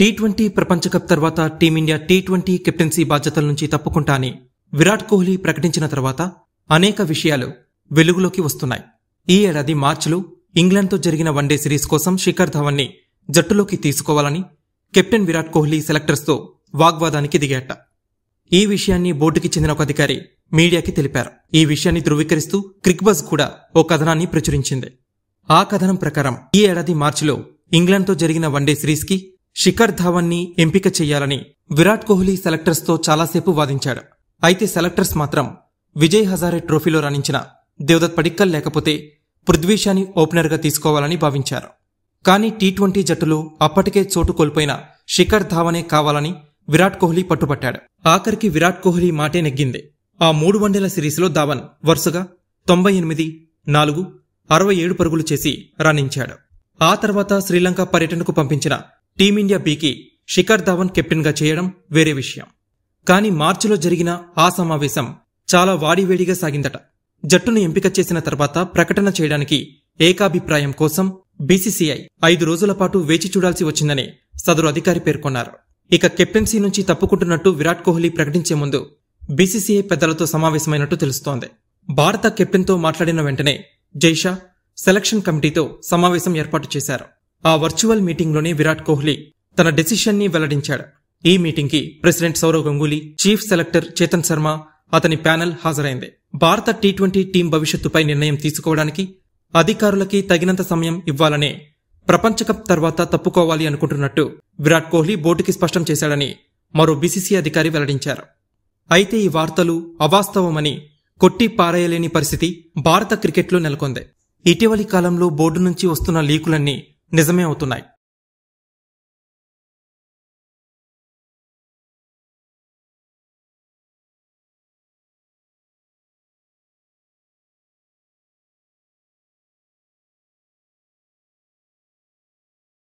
T twenty ప్రపంచకప్ తర్వాత team India T twenty captaincy బాధ్యతల నుంచి తప్పుకుంటా అని విరాట్ కోహ్లీ ప్రకటించిన తర్వాత అనేక విషయాలు వెలుగులోకి వస్తున్నాయి ఈ ఏడాది మార్చిలో ఇంగ్లాండ్తో జరిగిన వన్డే సిరీస్ కోసం శిఖర్ ధవన్ని జట్టులోకి తీసుకోవాలని కెప్టెన్ విరాట్ కోహ్లీ సెలెక్టర్స్తో వాగ్వాదానికి దిగాట ఈ విషయాన్ని బోర్డుకి చెందిన ఒక అధికారి మీడియాకి తెలిపారు ఈ విషయాన్ని ధృవీకరిస్తూ క్రిక్బజ్ కూడా ఓ కథనాన్ని ప్రచురించింది ఆ కథనం ప్రకారం ఈ ఏడాది మార్చిలో ఇంగ్లాండ్తో జరిగిన వన్డే సిరీస్కి శిఖర్ ధావన్ని ఎంపిక చేయాలని విరాట్ కోహ్లీ సెలెక్టర్స్తో చాలాసేపు వాదించాడు అయితే సెలెక్టర్స్ మాత్రం విజయ్ హజారే ట్రోఫీలో రాణించిన దేవదత్ పడిక్కల్ లేకపోతే పృథ్వీషాని ఓపెనర్గా తీసుకోవాలని భావించారు కానీ టీ ట్వంటీ జట్టులో అప్పటికే చోటు కోల్పోయిన శిఖర్ ధావనే కావాలని విరాట్ కోహ్లీ పట్టుబట్టాడు ఆఖరికి విరాట్ కోహ్లీ మాటే నెగ్గింది ఆ మూడు వన్డేల సిరీస్లో ధావన్ వరుసగా తొంభై ఎనిమిది నాలుగు అరవై ఏడు పరుగులు చేసి రాణించాడు ఆ తర్వాత శ్రీలంక పర్యటనకు పంపించిన టీమిండియా బీకి శిఖర్ ధవన్ కెప్టెన్గా చేయడం వేరే విషయం కానీ మార్చిలో జరిగిన ఆ సమావేశం చాలా వాడివేడిగా సాగిందట జట్టును ఎంపిక చేసిన తర్వాత ప్రకటన చేయడానికి ఏకాభిప్రాయం కోసం బీసీసీఐ ఐదు రోజుల పాటు వేచి చూడాల్సి వచ్చిందని సదరు అధికారి పేర్కొన్నారు ఇక కెప్టెన్సీ నుంచి తప్పుకుంటున్నట్టు విరాట్ కోహ్లీ ప్రకటించే ముందు బీసీసీఐ పెద్దలతో సమావేశమైనట్టు తెలుస్తోంది భారత కెప్టెన్తో మాట్లాడిన వెంటనే జైషా సెలక్షన్ కమిటీతో సమావేశం ఏర్పాటు చేశారు ఆ వర్చువల్ మీటింగ్లోనే విరాట్ కోహ్లీ తన డెసిషన్ని వెల్లడించాడు ఈ మీటింగ్కి president Sourav Ganguly chief selector Chetan Sharma అతని ప్యానెల్ హాజరైంది భారత టీ ట్వంటీ టీం భవిష్యత్తుపై నిర్ణయం తీసుకోవడానికి అధికారులకి తగినంత సమయం ఇవ్వాలనే ప్రపంచకప్ తర్వాత తప్పుకోవాలి అనుకుంటున్నట్టు విరాట్ కోహ్లీ బోర్డుకి స్పష్టం చేశాడని మరో బీసీసీ అధికారి వెల్లడించారు అయితే ఈ వార్తలు అవాస్తవమని కొట్టి పారేయలేని పరిస్థితి భారత క్రికెట్లో నెలకొంది ఇటీవలి కాలంలో బోర్డు నుంచి వస్తున్న లీకులన్నీ నిజమే అవుతున్నాయి